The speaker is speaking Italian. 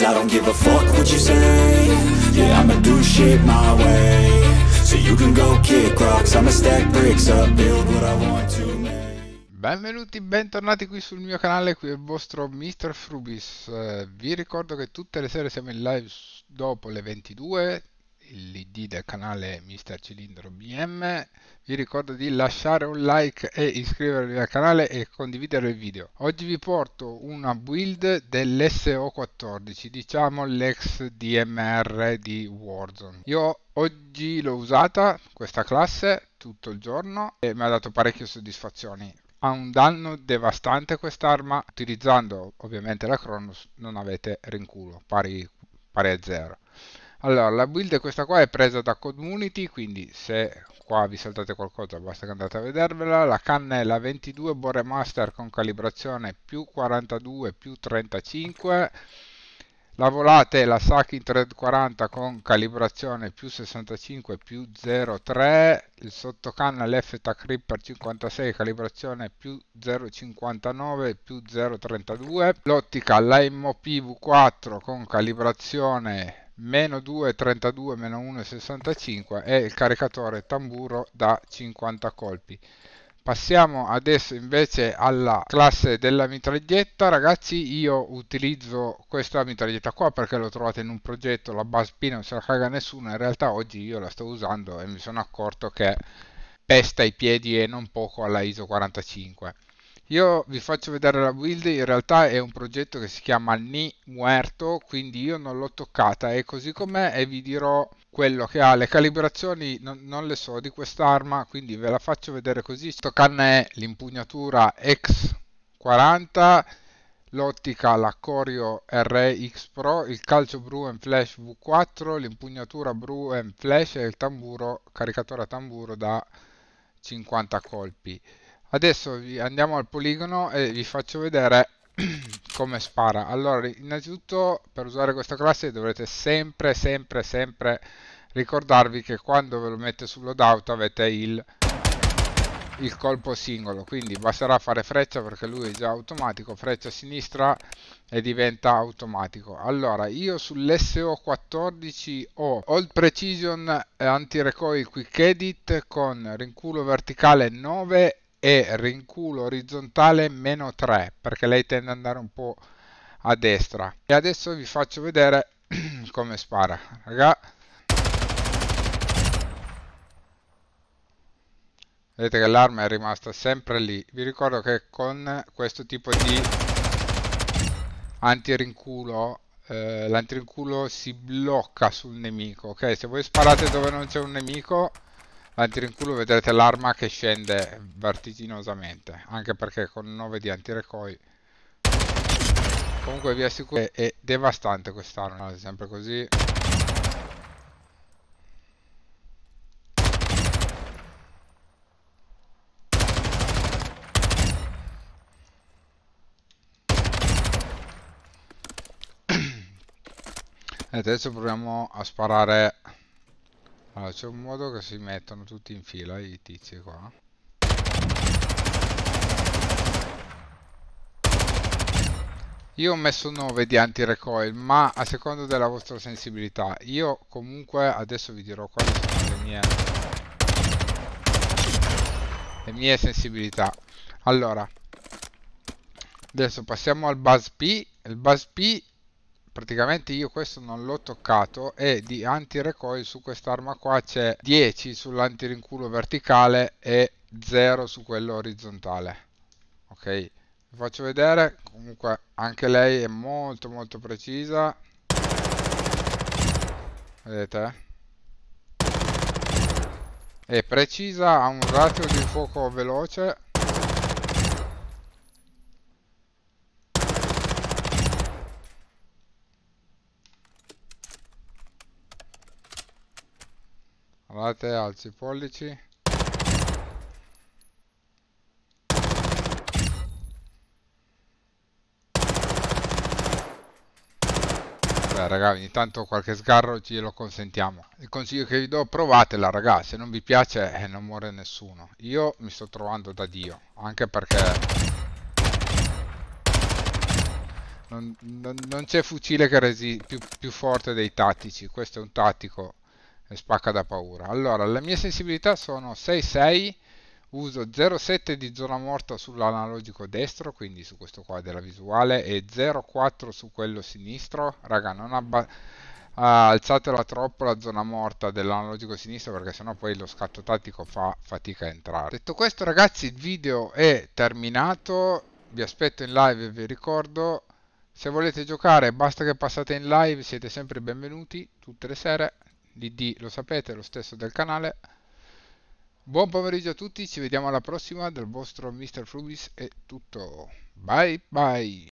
Cause I don't give a fuck what you say Yeah, I'ma do shit my way So you can go kick rocks I'ma stack bricks up, build what I want to Benvenuti, bentornati qui sul mio canale, qui è il vostro Mr. Frubis. Eh, vi ricordo che tutte le sere siamo in live dopo le 22, l'id del canale Mister Cilindro BM vi ricordo di lasciare un like e iscrivervi al canale e condividere il video oggi vi porto una build dell'SO14 diciamo l'ex DMR di Warzone io oggi l'ho usata questa classe tutto il giorno e mi ha dato parecchie soddisfazioni ha un danno devastante quest'arma utilizzando ovviamente la Cronus non avete rinculo pari, pari a zero allora la build questa qua è presa da community quindi se qua vi saltate qualcosa basta che andate a vedervela la canna è la 22 bore master con calibrazione più 42 più 35 la volata è la Saki 40 con calibrazione più 65 più 03, il sottocanna l'Efeta Ripper 56 calibrazione più 059 più 032, l'ottica la MOP V4 con calibrazione meno 2,32 meno 1,65 è il caricatore tamburo da 50 colpi. Passiamo adesso invece alla classe della mitraglietta, ragazzi io utilizzo questa mitraglietta qua perché l'ho trovata in un progetto, la base P non se la caga nessuno, in realtà oggi io la sto usando e mi sono accorto che pesta i piedi e non poco alla ISO 45. Io vi faccio vedere la build, in realtà è un progetto che si chiama Ni Muerto, quindi io non l'ho toccata, è così com'è e vi dirò quello che ha. Le calibrazioni non, non le so di quest'arma, quindi ve la faccio vedere così. è l'impugnatura X40, l'ottica la Corio RX Pro, il calcio Bruem Flash V4, l'impugnatura Bruem Flash e il tamburo, caricatore a tamburo da 50 colpi adesso andiamo al poligono e vi faccio vedere come spara allora innanzitutto per usare questa classe dovrete sempre sempre sempre ricordarvi che quando ve lo mette sul loadout avete il, il colpo singolo quindi basterà fare freccia perché lui è già automatico freccia sinistra e diventa automatico allora io sull'SO14 ho Old Precision Anti-Recoil Quick Edit con rinculo verticale 9 e rinculo orizzontale meno 3 perché lei tende ad andare un po' a destra e adesso vi faccio vedere come spara raga vedete che l'arma è rimasta sempre lì vi ricordo che con questo tipo di antirinculo eh, l'antirinculo si blocca sul nemico ok se voi sparate dove non c'è un nemico L'antirinculo vedrete l'arma che scende vertiginosamente, anche perché con 9 di antirecoi. Comunque vi assicuro che è devastante quest'arma, sempre così. Adesso proviamo a sparare allora, c'è un modo che si mettono tutti in fila i tizi qua. Io ho messo 9 di anti-recoil, ma a seconda della vostra sensibilità. Io comunque adesso vi dirò quali sono le mie, le mie sensibilità. Allora, adesso passiamo al buzz P. Il buzz P praticamente io questo non l'ho toccato e di anti-recoil su quest'arma qua c'è 10 sull'antirinculo verticale e 0 su quello orizzontale ok vi faccio vedere comunque anche lei è molto molto precisa vedete è precisa ha un ratio di fuoco veloce Allora te alzi i pollici. Beh, raga, ogni tanto qualche sgarro ce lo consentiamo. Il consiglio che vi do, provatela, raga. Se non vi piace, eh, non muore nessuno. Io mi sto trovando da Dio, anche perché... Non, non, non c'è fucile che resi più, più forte dei tattici. Questo è un tattico e spacca da paura. Allora, le mie sensibilità sono 6-6, uso 0,7 di zona morta sull'analogico destro, quindi su questo qua della visuale, e 0,4 su quello sinistro. Raga, non abbassate ah, alzatela troppo la zona morta dell'analogico sinistro perché sennò poi lo scatto tattico fa fatica a entrare. Detto questo ragazzi il video è terminato, vi aspetto in live vi ricordo, se volete giocare basta che passate in live, siete sempre benvenuti tutte le sere l'id lo sapete, è lo stesso del canale. Buon pomeriggio a tutti, ci vediamo alla prossima dal vostro Mr. Frubis è tutto. Bye bye!